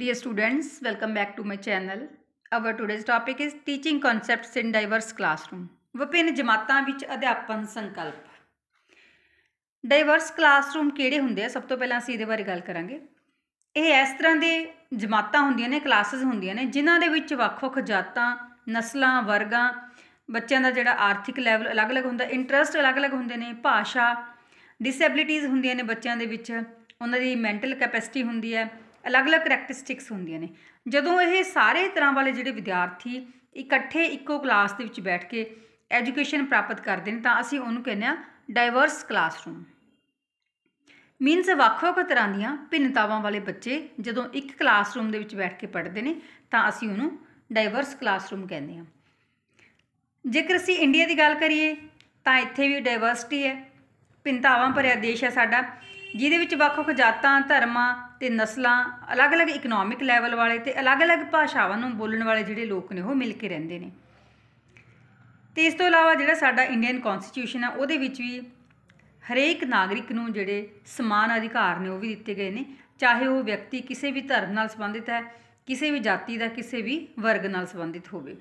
Dear students, welcome back to my channel. Our today's topic is teaching concepts in diverse classroom. ਵਿਭਿੰਨ ਜਮਾਤਾਂ ਵਿੱਚ ਅਧਿਆਪਨ ਸੰਕਲਪ diverse classroom ਕਿਹੜੇ ਹੁੰਦੇ ਆ ਸਭ ਤੋਂ ਪਹਿਲਾਂ ਅਸੀਂ ਇਹਦੇ ਬਾਰੇ ਗੱਲ ਕਰਾਂਗੇ ਇਹ ਇਸ ਤਰ੍ਹਾਂ ਦੇ ਜਮਾਤਾਂ ਹੁੰਦੀਆਂ ਨੇ ਕਲਾਸਸ ਹੁੰਦੀਆਂ ਨੇ ਜਿਨ੍ਹਾਂ ਦੇ ਵਿੱਚ ਵੱਖ-ਵੱਖ ਜਾਤਾਂ, ਨਸਲਾਂ, ਵਰਗਾਂ, ਬੱਚਿਆਂ ਦਾ ਜਿਹੜਾ ਆਰਥਿਕ ਲੈਵਲ ਅਲੱਗ-ਅਲੱਗ ਹੁੰਦਾ, ਇੰਟਰਸਟ ਅਲੱਗ-ਅਲੱਗ ਹੁੰਦੇ ਨੇ, ਭਾਸ਼ਾ, ਡਿਸੇਬਿਲਿਟੀਜ਼ ਹੁੰਦੀਆਂ ਨੇ ਬੱਚਿਆਂ ਦੇ ਵਿੱਚ, ਉਹਨਾਂ ਦੀ ਮੈਂਟਲ ਕੈਪੈਸਿਟੀ ਹੁੰਦੀ ਹੈ ਅਲੱਗ-ਅਲੱਗ ਕਰੈਕਟਰਿਸਟਿਕਸ ਹੁੰਦੀਆਂ ਨੇ ਜਦੋਂ ਇਹ ਸਾਰੇ ਤਰ੍ਹਾਂ ਵਾਲੇ ਜਿਹੜੇ ਵਿਦਿਆਰਥੀ ਇਕੱਠੇ ਇੱਕੋ ਕਲਾਸ ਦੇ ਵਿੱਚ ਬੈਠ ਕੇ ਐਜੂਕੇਸ਼ਨ ਪ੍ਰਾਪਤ ਕਰਦੇ ਨੇ ਤਾਂ ਅਸੀਂ ਉਹਨੂੰ ਕਹਿੰਦੇ ਆ ਡਾਈਵਰਸ ਕਲਾਸਰੂਮ ਮੀਨਸ ਵੱਖ-ਵੱਖ ਤਰ੍ਹਾਂ ਦੀਆਂ ਭਿੰਨਤਾਵਾਂ ਵਾਲੇ ਬੱਚੇ ਜਦੋਂ ਇੱਕ ਕਲਾਸਰੂਮ ਦੇ ਵਿੱਚ ਬੈਠ ਕੇ ਪੜ੍ਹਦੇ ਨੇ ਤਾਂ ਅਸੀਂ ਉਹਨੂੰ ਡਾਈਵਰਸ ਕਲਾਸਰੂਮ ਕਹਿੰਦੇ ਆ ਜੇਕਰ ਅਸੀਂ ਇੰਡੀਆ ਦੀ ਗੱਲ ਕਰੀਏ ਤਾਂ ਇੱਥੇ ਵੀ ਡਾਈਵਰਸਿਟੀ ਹੈ ਭਿੰਨਤਾਵਾਂ ਭਰਿਆ ਦੇਸ਼ ਹੈ ਸਾਡਾ ਜਿਹਦੇ ਵਿੱਚ ਵੱਖ-ਵੱਖ ਜਾਤਾਂ ਧਰਮਾਂ ਤੇ ਨਸਲਾਂ ਅਲੱਗ-ਅਲੱਗ ਇਕਨੋਮਿਕ ਲੈਵਲ ਵਾਲੇ ਤੇ ਅਲੱਗ-ਅਲੱਗ ਭਾਸ਼ਾਵਾਂ ਨੂੰ ਬੋਲਣ ਵਾਲੇ ਜਿਹੜੇ ਲੋਕ ਨੇ ਉਹ ਮਿਲ ਕੇ ਰਹਿੰਦੇ ਨੇ ਤੇ ਇਸ ਤੋਂ ਇਲਾਵਾ ਜਿਹੜਾ ਸਾਡਾ ਇੰਡੀਅਨ ਕਨਸਟੀਟਿਊਸ਼ਨ ਆ ਉਹਦੇ ਵਿੱਚ ਵੀ ਹਰੇਕ ਨਾਗਰਿਕ ਨੂੰ ਜਿਹੜੇ ਸਮਾਨ ਅਧਿਕਾਰ ਨੇ ਉਹ ਵੀ ਦਿੱਤੇ ਗਏ ਨੇ ਚਾਹੇ ਉਹ ਵਿਅਕਤੀ ਕਿਸੇ ਵੀ ਧਰਮ ਨਾਲ ਸੰਬੰਧਿਤ ਹੈ ਕਿਸੇ ਵੀ ਜਾਤੀ ਦਾ ਕਿਸੇ ਵੀ ਵਰਗ ਨਾਲ ਸੰਬੰਧਿਤ ਹੋਵੇ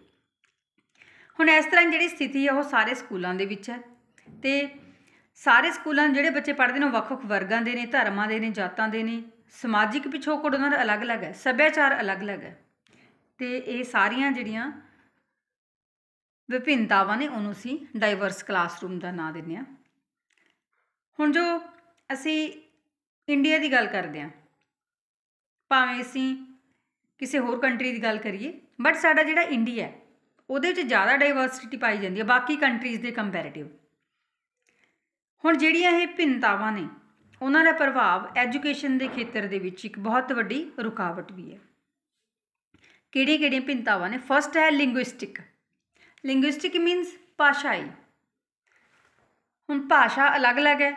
ਹੁਣ ਇਸ ਤਰ੍ਹਾਂ ਜਿਹੜੀ ਸਥਿਤੀ ਹੈ ਉਹ ਸਾਰੇ ਸਕੂਲਾਂ ਦੇ ਵਿੱਚ ਹੈ ਤੇ ਸਾਰੇ ਸਕੂਲਾਂ ਜਿਹੜੇ ਬੱਚੇ ਪੜ੍ਹਦੇ ਨੇ ਵੱਖ-ਵੱਖ ਵਰਗਾਂ ਦੇ ਨੇ ਧਰਮਾਂ ਦੇ ਨੇ ਜਾਤਾਂ ਦੇ ਨੇ ਸਮਾਜਿਕ ਪਿਛੋਕੜ ਉਹਨਾਂ ਦਾ ਅਲੱਗ-ਅਲੱਗ ਹੈ ਸੱਭਿਆਚਾਰ ਅਲੱਗ-ਅਲੱਗ ਹੈ ਤੇ ਇਹ ਸਾਰੀਆਂ ਜਿਹੜੀਆਂ ਵਿਭਿੰਨਤਾਵਾਂ ਨੇ ਉਹਨੂੰ ਅਸੀਂ ਡਾਈਵਰਸ ਕਲਾਸਰੂਮ ਦਾ ਨਾਮ ਦਿੰਦੇ ਆ ਹੁਣ ਜੋ ਅਸੀਂ ਇੰਡੀਆ ਦੀ ਗੱਲ ਕਰਦੇ ਆ ਭਾਵੇਂ ਅਸੀਂ ਕਿਸੇ ਹੋਰ ਕੰਟਰੀ ਦੀ ਗੱਲ ਕਰੀਏ ਬਟ ਸਾਡਾ ਜਿਹੜਾ ਇੰਡੀਆ ਹੈ ਉਹਦੇ ਵਿੱਚ ਜ਼ਿਆਦਾ ਡਾਈਵਰਸਿਟੀ ਪਾਈ ਜਾਂਦੀ ਹੈ ਬਾਕੀ ਕੰਟਰੀਜ਼ ਦੇ ਕੰਪੈਰੀਟਿਵ ਹੁਣ ਜਿਹੜੀਆਂ ਇਹ ਭਿੰਨਤਾਵਾਂ ਨੇ ਉਹਨਾਂ ਦਾ ਪ੍ਰਭਾਵ ਐਜੂਕੇਸ਼ਨ ਦੇ ਖੇਤਰ ਦੇ ਵਿੱਚ ਇੱਕ ਬਹੁਤ ਵੱਡੀ ਰੁਕਾਵਟ ਵੀ ਹੈ ਕਿਹੜੇ ਕਿਹੜੇ ਭਿੰਤਾਵਾਂ ਨੇ ਫਸਟ ਹੈ ਲਿੰਗੁਇਸਟਿਕ ਲਿੰਗੁਇਸਟਿਕ ਮੀਨਸ ਭਾਸ਼ਾਈ ਹੁਣ ਭਾਸ਼ਾ ਅਲੱਗ-ਅਲੱਗ ਹੈ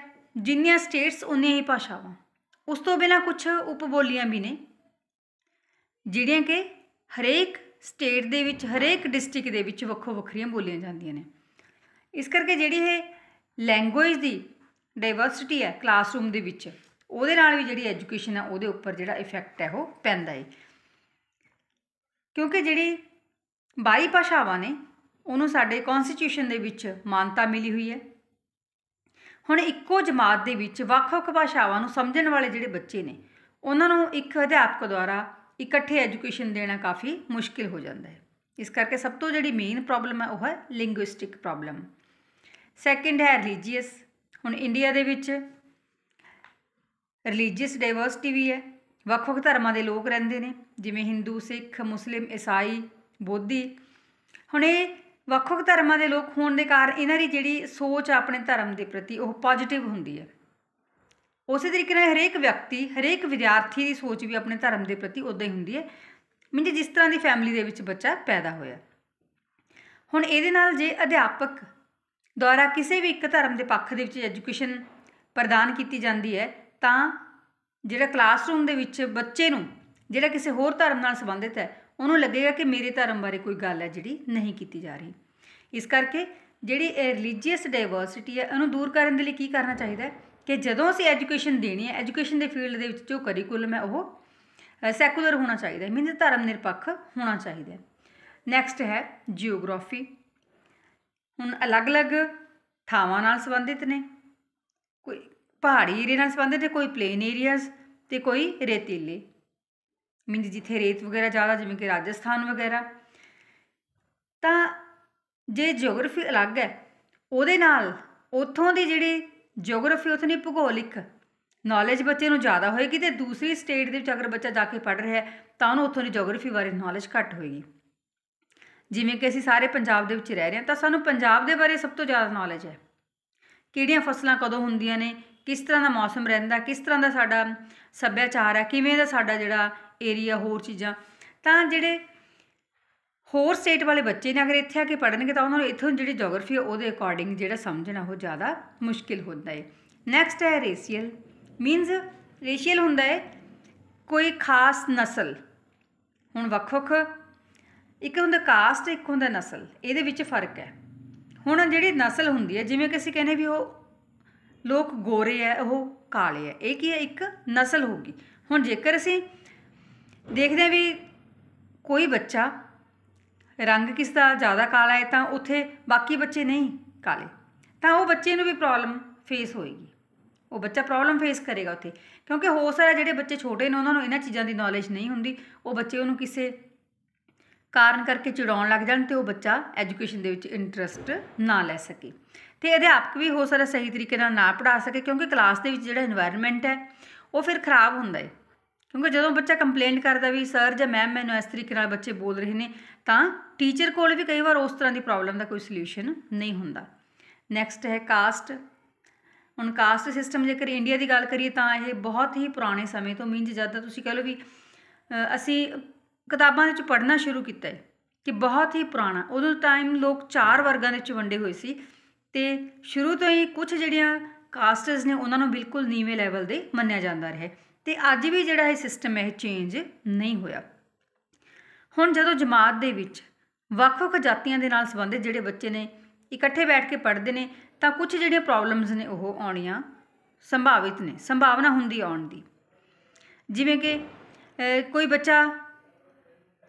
ਜਿੰਨੀਆਂ ਸਟੇਟਸ ਉਨੀਆਂ ਹੀ ਭਾਸ਼ਾਵਾਂ ਉਸ ਤੋਂ ਬਿਨਾ ਕੁਝ ਉਪਬੋਲੀਆਂ ਵੀ ਨੇ ਜਿਹੜੀਆਂ ਕਿ ਹਰੇਕ ਸਟੇਟ ਦੇ ਵਿੱਚ ਹਰੇਕ ਡਿਸਟ੍ਰਿਕਟ ਦੇ ਵਿੱਚ ਵੱਖੋ ਵੱਖਰੀਆਂ ਬੋਲੀਆਂ ਜਾਂਦੀਆਂ ਨੇ ਇਸ ਕਰਕੇ ਜਿਹੜੀ ਇਹ ਲੈਂਗੁਏਜ ਦੀ ਡਾਈਵਰਸਿਟੀ ਹੈ ਕਲਾਸਰੂਮ ਦੇ ਵਿੱਚ ਉਹਦੇ ਨਾਲ ਵੀ ਜਿਹੜੀ ਐਜੂਕੇਸ਼ਨ ਹੈ ਉਹਦੇ ਉੱਪਰ ਜਿਹੜਾ ਇਫੈਕਟ ਹੈ ਉਹ ਪੈਂਦਾ ਹੈ ਕਿਉਂਕਿ ਜਿਹੜੀ 22 ਭਾਸ਼ਾਵਾਂ ਨੇ ਉਹਨੂੰ ਸਾਡੇ ਕਨਸਟੀਟਿਊਸ਼ਨ ਦੇ ਵਿੱਚ ਮਾਨਤਾ ਮਿਲੀ ਹੋਈ ਹੈ ਹੁਣ ਇੱਕੋ ਜਮਾਤ ਦੇ ਵਿੱਚ ਵੱਖ-ਵੱਖ ਭਾਸ਼ਾਵਾਂ ਨੂੰ ਸਮਝਣ ਵਾਲੇ ਜਿਹੜੇ ਬੱਚੇ ਨੇ ਉਹਨਾਂ ਨੂੰ ਇੱਕ ਅਧਿਆਪਕ ਦੁਆਰਾ ਇਕੱਠੇ ਐਜੂਕੇਸ਼ਨ ਦੇਣਾ ਕਾਫੀ ਮੁਸ਼ਕਿਲ ਹੋ ਜਾਂਦਾ ਹੈ ਇਸ ਕਰਕੇ ਸਭ ਤੋਂ ਜਿਹੜੀ ਮੇਨ ਪ੍ਰੋਬਲਮ ਹੈ ਉਹ ਹੈ ਲਿੰਗੁਇਸਟਿਕ ਪ੍ਰੋਬਲਮ ਸੈਕਿੰਡ ਹੈ ਰਿਲੀਜੀਅਸ ਹੁਣ ਇੰਡੀਆ ਦੇ ਵਿੱਚ ਰਿਲੀਜੀਅਸ ਡਾਈਵਰਸਿਟੀ ਵੀ ਹੈ ਵੱਖ-ਵੱਖ ਧਰਮਾਂ ਦੇ ਲੋਕ ਰਹਿੰਦੇ ਨੇ ਜਿਵੇਂ ਹਿੰਦੂ ਸਿੱਖ ਮੁਸਲਿਮ ਈਸਾਈ ਬੋਧੀ ਹੁਣ ਇਹ ਵੱਖ-ਵੱਖ ਧਰਮਾਂ ਦੇ ਲੋਕ ਹੋਣ ਦੇ ਕਾਰਨ ਇਹਨਾਂ ਦੀ ਜਿਹੜੀ ਸੋਚ ਆਪਣੇ ਧਰਮ ਦੇ ਪ੍ਰਤੀ ਉਹ ਪੋਜ਼ਿਟਿਵ ਹੁੰਦੀ ਹੈ ਉਸੇ ਤਰੀਕੇ ਨਾਲ ਹਰੇਕ ਵਿਅਕਤੀ ਹਰੇਕ ਵਿਦਿਆਰਥੀ ਦੀ ਸੋਚ ਵੀ ਆਪਣੇ ਧਰਮ ਦੇ ਪ੍ਰਤੀ ਉਦਾਂ ਹੀ ਹੁੰਦੀ ਹੈ ਮਿੰਜ ਜਿਸ ਤਰ੍ਹਾਂ ਦੀ ਫੈਮਿਲੀ ਦੇ ਵਿੱਚ ਬੱਚਾ ਪੈਦਾ ਹੋਇਆ ਹੁਣ ਇਹਦੇ ਨਾਲ ਜੇ ਅਧਿਆਪਕ ਦੁਆਰਾ ਕਿਸੇ ਵੀ ਇੱਕ ਧਰਮ ਦੇ ਪੱਖ ਦੇ ਵਿੱਚ ਐਜੂਕੇਸ਼ਨ ਪ੍ਰਦਾਨ ਕੀਤੀ ਜਾਂਦੀ ਹੈ ਤਾਂ ਜਿਹੜਾ ਕਲਾਸਰੂਮ ਦੇ ਵਿੱਚ ਬੱਚੇ ਨੂੰ ਜਿਹੜਾ ਕਿਸੇ ਹੋਰ ਧਰਮ ਨਾਲ ਸੰਬੰਧਿਤ ਹੈ ਉਹਨੂੰ ਲੱਗੇਗਾ ਕਿ ਮੇਰੇ ਧਰਮ ਬਾਰੇ ਕੋਈ ਗੱਲ ਹੈ ਜਿਹੜੀ ਨਹੀਂ ਕੀਤੀ ਜਾ ਰਹੀ ਇਸ ਕਰਕੇ ਜਿਹੜੀ ਇਹ ਰਿਲੀਜੀਅਸ ਡਾਈਵਰਸਿਟੀ ਹੈ ਉਹਨੂੰ ਦੂਰ ਕਰਨ ਦੇ ਲਈ ਕੀ ਕਰਨਾ ਚਾਹੀਦਾ ਹੈ ਕਿ ਜਦੋਂ ਅਸੀਂ ਐਜੂਕੇਸ਼ਨ ਦੇਣੀ ਹੈ ਐਜੂਕੇਸ਼ਨ ਦੇ ਫੀਲਡ ਦੇ ਵਿੱਚ ਜੋ ਕਰਿਕੂਲਮ ਹੈ ਉਹ ਸੈਕੂਲਰ ਹੋਣਾ ਚਾਹੀਦਾ ਹੈ ਮੀਨਸ ਧਰਮ ਨਿਰਪੱਖ ਹੋਣਾ ਚਾਹੀਦਾ ਹੈ ਨੈਕਸਟ ਹੈ ਜੀਓਗ੍ਰਾਫੀ ਹੁਣ ਅਲੱਗ-ਅਲੱਗ ਥਾਵਾਂ ਨਾਲ ਸੰਬੰਧਿਤ ਨੇ ਕੋਈ ਪਹਾੜੀ ਏਰੀਆ ਨਾਲ ਸੰਬੰਧਿਤ ਨੇ ਕੋਈ ਪਲੇਨ ਏਰੀਆਜ਼ ਤੇ ਕੋਈ ਰੇਤੀਲੇ ਮਿੰਜ ਜਿੱਥੇ ਰੇਤ ਵਗੈਰਾ ਜ਼ਿਆਦਾ ਜਿਵੇਂ ਕਿ ਰਾਜਸਥਾਨ ਵਗੈਰਾ ਤਾਂ ਜੇ ਜੀਓਗ੍ਰਾਫੀ ਅਲੱਗ ਹੈ ਉਹਦੇ ਨਾਲ ਉੱਥੋਂ ਦੀ ਜਿਹੜੀ ਜੀਓਗ੍ਰਾਫੀ ਉੱਥੋਂ ਦੀ ਭੂਗੋਲਿਕ ਨੌਲੇਜ ਬੱਚੇ ਨੂੰ ਜ਼ਿਆਦਾ ਹੋਏਗੀ ਤੇ ਦੂਸਰੀ ਸਟੇਟ ਦੇ ਵਿੱਚ ਅਗਰ ਬੱਚਾ ਜਾ ਕੇ ਪੜ ਰਿਹਾ ਹੈ ਤਾਂ ਉਹਨੂੰ ਉਥੋਂ ਦੀ ਜੀਓਗ੍ਰਾਫੀ ਬਾਰੇ ਨੌਲੇਜ ਘੱਟ ਹੋਏਗੀ ਜਿਵੇਂ ਕਿ ਅਸੀਂ ਸਾਰੇ ਪੰਜਾਬ ਦੇ ਵਿੱਚ ਰਹਿ ਰਹੇ ਹਾਂ ਤਾਂ ਸਾਨੂੰ ਪੰਜਾਬ ਦੇ ਬਾਰੇ ਸਭ ਤੋਂ ਜ਼ਿਆਦਾ ਨੌਲੇਜ ਹੈ ਕਿਹੜੀਆਂ ਫਸਲਾਂ ਕਦੋਂ ਹੁੰਦੀਆਂ ਨੇ ਕਿਸ ਤਰ੍ਹਾਂ ਦਾ ਮੌਸਮ ਰਹਿੰਦਾ ਕਿਸ ਤਰ੍ਹਾਂ ਦਾ ਸਾਡਾ ਸੱਭਿਆਚਾਰ ਹੈ ਕਿਵੇਂ ਦਾ ਸਾਡਾ ਜਿਹੜਾ ਏਰੀਆ ਹੋਰ ਚੀਜ਼ਾਂ ਤਾਂ ਜਿਹੜੇ ਹੋਰ ਸਟੇਟ ਵਾਲੇ ਬੱਚੇ ਨੇ ਅਗਰ ਇੱਥੇ ਆ ਕੇ ਪੜਨਗੇ ਤਾਂ ਉਹਨਾਂ ਨੂੰ ਇੱਥੋਂ ਜਿਹੜੀ ਜੋਗ੍ਰਾਫੀ ਹੈ ਉਹਦੇ ਅਕੋਰਡਿੰਗ ਜਿਹੜਾ ਸਮਝਣਾ ਉਹ ਜ਼ਿਆਦਾ ਮੁਸ਼ਕਿਲ ਹੁੰਦਾ ਹੈ ਨੈਕਸਟ ਹੈ ਰੇਸ਼ੀਅਲ ਮੀਨਸ ਰੇਸ਼ੀਅਲ ਹੁੰਦਾ ਹੈ ਕੋਈ ਖਾਸ ਨਸਲ ਹੁਣ ਵੱਖ-ਵੱਖ ਇੱਕ ਹੁੰਦਾ ਕਾਸਟ ਇੱਕ ਹੁੰਦਾ ਨਸਲ ਇਹਦੇ ਵਿੱਚ ਫਰਕ ਹੈ ਹੁਣ ਜਿਹੜੀ ਨਸਲ ਹੁੰਦੀ ਹੈ ਜਿਵੇਂ ਕਿ ਅਸੀਂ ਕਹਿੰਦੇ ਵੀ ਉਹ ਲੋਕ ਗੋਰੇ ਐ ਉਹ ਕਾਲੇ ਐ ਇਹ ਕੀ ਹੈ ਇੱਕ ਨਸਲ ਹੋਗੀ ਹੁਣ ਜੇਕਰ ਅਸੀਂ ਦੇਖਦੇ ਆ ਵੀ ਕੋਈ ਬੱਚਾ ਰੰਗ ਕਿਸ ਦਾ ਜ਼ਿਆਦਾ ਕਾਲਾ ਹੈ ਤਾਂ ਉੱਥੇ ਬਾਕੀ ਬੱਚੇ ਨਹੀਂ ਕਾਲੇ ਤਾਂ ਉਹ ਬੱਚੇ ਨੂੰ ਵੀ ਪ੍ਰੋਬਲਮ ਫੇਸ ਹੋਏਗੀ ਉਹ ਬੱਚਾ ਪ੍ਰੋਬਲਮ ਫੇਸ ਕਰੇਗਾ ਉੱਥੇ ਕਿਉਂਕਿ ਹੋ ਸਾਰੇ ਜਿਹੜੇ ਬੱਚੇ ਛੋਟੇ ਨੇ ਉਹਨਾਂ ਨੂੰ ਇਹਨਾਂ ਚੀਜ਼ਾਂ ਦੀ ਨੌਲੇਜ ਨਹੀਂ ਹੁੰਦੀ ਉਹ ਬੱਚੇ ਉਹਨੂੰ ਕਿਸੇ ਕਾਰਨ ਕਰਕੇ ਚੜਾਉਣ ਲੱਗ ਜਾਣ ਤੇ ਉਹ ਬੱਚਾ ਐਜੂਕੇਸ਼ਨ ਦੇ ਵਿੱਚ ਇੰਟਰਸਟ ਨਾ ਲੈ ਸਕੇ ਤੇ ਅਧਿਆਪਕ ਵੀ ਹੋ ਸਕਦਾ ਸਹੀ ਤਰੀਕੇ ਨਾਲ ਨਾ ਪੜਾ ਸਕੇ ਕਿਉਂਕਿ ਕਲਾਸ ਦੇ ਵਿੱਚ ਜਿਹੜਾ এনवायरमेंट ਹੈ ਉਹ ਫਿਰ ਖਰਾਬ ਹੁੰਦਾ ਹੈ ਕਿਉਂਕਿ ਜਦੋਂ ਬੱਚਾ ਕੰਪਲੇਂਟ ਕਰਦਾ ਵੀ ਸਰ ਜਾਂ ਮੈਮ ਮੈਨੂੰ ਇਸ ਤਰੀਕੇ ਨਾਲ ਬੱਚੇ ਬੋਲ ਰਹੇ ਨੇ ਤਾਂ ਟੀਚਰ ਕੋਲ ਵੀ ਕਈ ਵਾਰ ਉਸ ਤਰ੍ਹਾਂ ਦੀ ਪ੍ਰੋਬਲਮ ਦਾ ਕੋਈ ਸੋਲੂਸ਼ਨ ਨਹੀਂ ਹੁੰਦਾ ਨੈਕਸਟ ਹੈ ਕਾਸਟ ਹੁਣ ਕਾਸਟ ਸਿਸਟਮ ਜੇਕਰ ਇੰਡੀਆ ਦੀ ਗੱਲ ਕਰੀਏ ਤਾਂ ਇਹ ਬਹੁਤ ਹੀ ਪੁਰਾਣੇ ਸਮੇਂ ਤੋਂ ਮੀਨਜ ਜਦ ਤੁਸੀਂ ਕਹ ਲਓ ਵੀ ਅਸੀਂ ਕਿਤਾਬਾਂ ਵਿੱਚ ਪੜ੍ਹਨਾ ਸ਼ੁਰੂ ਕੀਤਾ ਹੈ ਕਿ ਬਹੁਤ ਹੀ ਪੁਰਾਣਾ ਉਦੋਂ ਟਾਈਮ ਲੋਕ ਚਾਰ ਵਰਗਾਂ ਵਿੱਚ ਵੰਡੇ ਹੋਏ ਸੀ ਤੇ ਸ਼ੁਰੂ ਤੋਂ ਹੀ ਕੁਝ ਜਿਹੜੀਆਂ ਕਾਸਟਸ ਨੇ ਉਹਨਾਂ ਨੂੰ ਬਿਲਕੁਲ ਨੀਵੇਂ ਲੈਵਲ ਦੇ ਮੰਨਿਆ ਜਾਂਦਾ ਰਿਹਾ ਤੇ ਅੱਜ ਵੀ ਜਿਹੜਾ ਇਹ ਸਿਸਟਮ ਹੈ ਇਹ ਚੇਂਜ ਨਹੀਂ ਹੋਇਆ ਹੁਣ ਜਦੋਂ ਜਮਾਤ ਦੇ ਵਿੱਚ ਵੱਖ-ਵੱਖ ਜਾਤੀਆਂ ਦੇ ਨਾਲ ਸੰਬੰਧਿਤ ਜਿਹੜੇ ਬੱਚੇ ਨੇ ਇਕੱਠੇ ਬੈਠ ਕੇ ਪੜ੍ਹਦੇ ਨੇ ਤਾਂ ਕੁਝ ਜਿਹੜੀਆਂ ਪ੍ਰੋਬਲਮਸ ਨੇ ਉਹ ਆਉਣੀਆਂ ਸੰਭਾਵਿਤ ਨੇ ਸੰਭਾਵਨਾ ਹੁੰਦੀ ਆਉਣ ਦੀ ਜਿਵੇਂ ਕਿ ਕੋਈ ਬੱਚਾ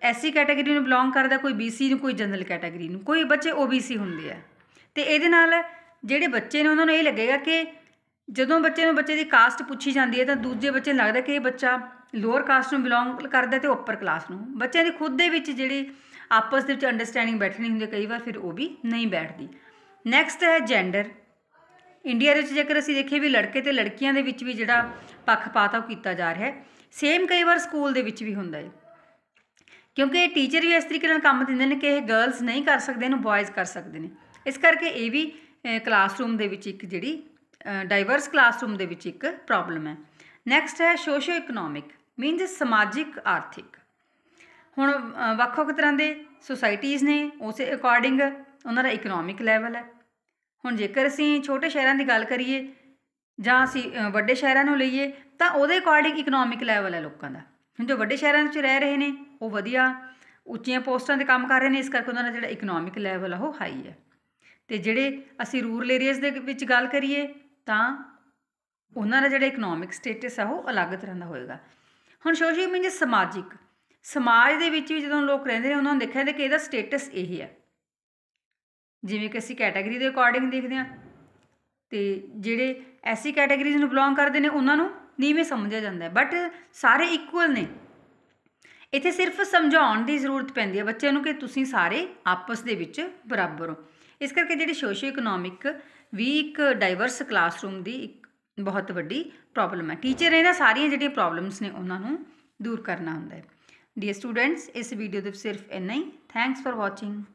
ਐਸਸੀ ਕੈਟਾਗਰੀ ਨੂੰ ਬਿਲੋਂਗ ਕਰਦਾ ਕੋਈ ਬੀਸੀ ਨੂੰ ਕੋਈ ਜਨਰਲ ਕੈਟਾਗਰੀ ਨੂੰ ਕੋਈ ਬੱਚੇ ਓਬੀਸੀ ਹੁੰਦੇ ਆ ਤੇ ਇਹਦੇ ਨਾਲ ਜਿਹੜੇ ਬੱਚੇ ਨੇ ਉਹਨਾਂ ਨੂੰ ਇਹ ਲੱਗੇਗਾ ਕਿ ਜਦੋਂ ਬੱਚੇ ਨੂੰ ਬੱਚੇ ਦੀ ਕਾਸਟ ਪੁੱਛੀ ਜਾਂਦੀ ਹੈ ਤਾਂ ਦੂਜੇ ਬੱਚੇ ਨੂੰ ਲੱਗਦਾ ਕਿ ਇਹ ਬੱਚਾ ਲੋਅਰ ਕਾਸਟ ਨੂੰ ਬਿਲੋਂਗ ਕਰਦਾ ਤੇ ਉੱਪਰ ਕਲਾਸ ਨੂੰ ਬੱਚਿਆਂ ਦੇ ਖੁਦ ਦੇ ਵਿੱਚ ਜਿਹੜੀ ਆਪਸ ਦੇ ਵਿੱਚ ਅੰਡਰਸਟੈਂਡਿੰਗ ਬੈਠਣੀ ਹੁੰਦੀ ਹੈ ਕਈ ਵਾਰ ਫਿਰ ਉਹ ਵੀ ਨਹੀਂ ਬੈਠਦੀ ਨੈਕਸਟ ਹੈ ਜੈਂਡਰ ਇੰਡੀਆ ਦੇ ਵਿੱਚ ਜੇਕਰ ਅਸੀਂ ਦੇਖੀਏ ਵੀ ਲੜਕੇ ਤੇ ਲੜਕੀਆਂ ਦੇ ਵਿੱਚ ਵੀ ਜਿਹੜਾ ਪੱਖਪਾਤ ਆ ਉਹ ਕੀਤਾ ਜਾ ਰਿਹਾ ਹੈ ਸੇਮ ਕਈ ਵਾਰ ਸਕੂਲ ਦੇ ਵਿੱਚ ਵੀ ਹੁੰਦਾ ਹੈ ਕਿਉਂਕਿ ਇਹ ਟੀਚਰ ਵੀ ਇਸ ਤਰੀਕੇ ਨਾਲ ਕੰਮ ਦਿੰਦੇ ਨੇ ਕਿ ਇਹ ਗਰਲਸ ਨਹੀਂ ਕਰ ਸਕਦੇ ਇਹਨੂੰ ਬॉयਜ਼ ਕਰ ਸਕਦੇ ਨੇ ਇਸ ਕਰਕੇ ਇਹ ਵੀ ਕਲਾਸਰੂਮ ਦੇ ਵਿੱਚ ਇੱਕ ਜਿਹੜੀ ਡਾਈਵਰਸ ਕਲਾਸਰੂਮ ਦੇ ਵਿੱਚ ਇੱਕ ਪ੍ਰੋਬਲਮ ਹੈ ਨੈਕਸਟ ਹੈ ਸੋਸ਼ੀਓ ਇਕਨੋਮਿਕ ਮੀਨਸ ਸਮਾਜਿਕ ਆਰਥਿਕ ਹੁਣ ਵੱਖ-ਵੱਖ ਤਰ੍ਹਾਂ ਦੇ ਸੁਸਾਇਟੀਆਂ ਨੇ ਉਸੇ ਅਕੋਰਡਿੰਗ ਉਹਨਾਂ ਦਾ ਇਕਨੋਮਿਕ ਲੈਵਲ ਹੈ ਹੁਣ ਜੇਕਰ ਅਸੀਂ ਛੋਟੇ ਸ਼ਹਿਰਾਂ ਦੀ ਗੱਲ ਕਰੀਏ ਜਾਂ ਅਸੀਂ ਵੱਡੇ ਸ਼ਹਿਰਾਂ ਨੂੰ ਲਈਏ ਤਾਂ ਉਹਦੇ ਅਕੋਰਡਿੰਗ ਇਕਨੋਮਿਕ ਲੈਵਲ ਹੈ ਲੋਕਾਂ ਦਾ ਹੁਣ ਜੋ ਵੱਡੇ ਸ਼ਹਿਰਾਂ ਵਿੱਚ ਰਹਿ ਰਹੇ ਨੇ ਉਹ ਵਧੀਆ ਉੱਚੀਆਂ ਪੋਸਟਾਂ ਤੇ ਕੰਮ ਕਰ ਰਹੇ ਨੇ ਇਸ ਕਰਕੇ ਉਹਨਾਂ ਦਾ ਜਿਹੜਾ ਇਕਨੋਮਿਕ ਲੈਵਲ ਆ ਉਹ ਹਾਈ ਹੈ ਤੇ ਜਿਹੜੇ ਅਸੀਂ ਰੂਰਲ ਏਰੀਆਜ਼ ਦੇ ਵਿੱਚ ਗੱਲ ਕਰੀਏ ਤਾਂ ਉਹਨਾਂ ਦਾ ਜਿਹੜਾ ਇਕਨੋਮਿਕ ਸਟੇਟਸ ਆ ਉਹ ਅਲੱਗ ਤਰ੍ਹਾਂ ਦਾ ਹੋਏਗਾ ਹੁਣ ਸੋਸ਼ੀਅਲ ਮੀਨਜ ਸਮਾਜਿਕ ਸਮਾਜ ਦੇ ਵਿੱਚ ਵੀ ਜਦੋਂ ਲੋਕ ਰਹਿੰਦੇ ਨੇ ਉਹਨਾਂ ਨੂੰ ਦੇਖਿਆ ਕਿ ਇਹਦਾ ਸਟੇਟਸ ਇਹ ਹੈ ਜਿਵੇਂ ਕਿ ਅਸੀਂ ਕੈਟਾਗਰੀ ਦੇ ਅਕੋਰਡਿੰਗ ਦੇਖਦੇ ਹਾਂ ਤੇ ਜਿਹੜੇ ਐਸੀ ਕੈਟਾਗਰੀਜ਼ ਨੂੰ ਬਿਲੋਂਗ ਕਰਦੇ ਨੇ ਉਹਨਾਂ ਨੂੰ ਨੀਵੇਂ ਸਮਝਿਆ ਜਾਂਦਾ ਹੈ ਬਟ ਸਾਰੇ ਇਕੁਅਲ ਨੇ ਇੱਥੇ ਸਿਰਫ ਸਮਝਾਉਣ ਦੀ ਜ਼ਰੂਰਤ ਪੈਂਦੀ ਹੈ ਬੱਚਿਆਂ ਨੂੰ ਕਿ ਤੁਸੀਂ ਸਾਰੇ ਆਪਸ ਦੇ ਵਿੱਚ ਬਰਾਬਰ ਹੋ ਇਸ ਕਰਕੇ ਜਿਹੜੀ ਸੋਸ਼ੀਓ ਇਕਨੋਮਿਕ ਵੀ ਇੱਕ ਡਾਈਵਰਸ ਕਲਾਸਰੂਮ ਦੀ ਇੱਕ ਬਹੁਤ ਵੱਡੀ ਪ੍ਰੋਬਲਮ ਹੈ ਟੀਚਰ ਇਹਨਾਂ ਸਾਰੀਆਂ ਜਿਹੜੀਆਂ ਪ੍ਰੋਬਲਮਸ ਨੇ ਉਹਨਾਂ ਨੂੰ ਦੂਰ ਕਰਨਾ ਹੁੰਦਾ ਹੈ ਡੀਅਰ ਸਟੂਡੈਂਟਸ ਇਸ ਵੀਡੀਓ ਦੇ ਸਿਰਫ ਇੰਨਾ ਹੀ ਥੈਂਕਸ ਫਾਰ ਵਾਚਿੰਗ